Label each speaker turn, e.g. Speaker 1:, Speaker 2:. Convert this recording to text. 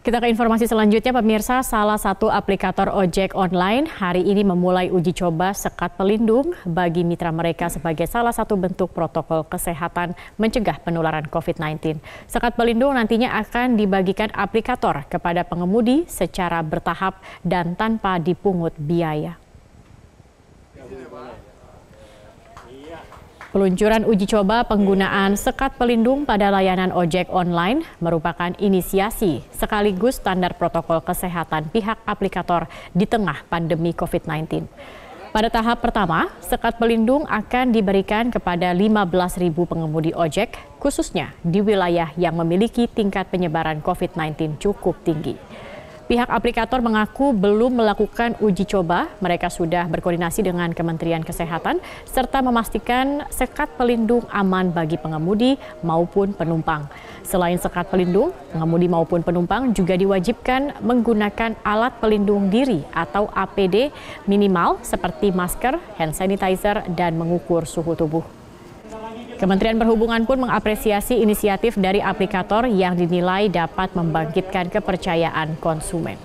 Speaker 1: Kita ke informasi selanjutnya pemirsa, salah satu aplikator ojek online hari ini memulai uji coba sekat pelindung bagi mitra mereka sebagai salah satu bentuk protokol kesehatan mencegah penularan COVID-19. Sekat pelindung nantinya akan dibagikan aplikator kepada pengemudi secara bertahap dan tanpa dipungut biaya. Iya. Peluncuran uji coba penggunaan sekat pelindung pada layanan ojek online merupakan inisiasi sekaligus standar protokol kesehatan pihak aplikator di tengah pandemi COVID-19. Pada tahap pertama, sekat pelindung akan diberikan kepada 15.000 pengemudi ojek, khususnya di wilayah yang memiliki tingkat penyebaran COVID-19 cukup tinggi. Pihak aplikator mengaku belum melakukan uji coba. Mereka sudah berkoordinasi dengan Kementerian Kesehatan serta memastikan sekat pelindung aman bagi pengemudi maupun penumpang. Selain sekat pelindung, pengemudi maupun penumpang juga diwajibkan menggunakan alat pelindung diri atau APD minimal seperti masker, hand sanitizer, dan mengukur suhu tubuh. Kementerian Perhubungan pun mengapresiasi inisiatif dari aplikator yang dinilai dapat membangkitkan kepercayaan konsumen.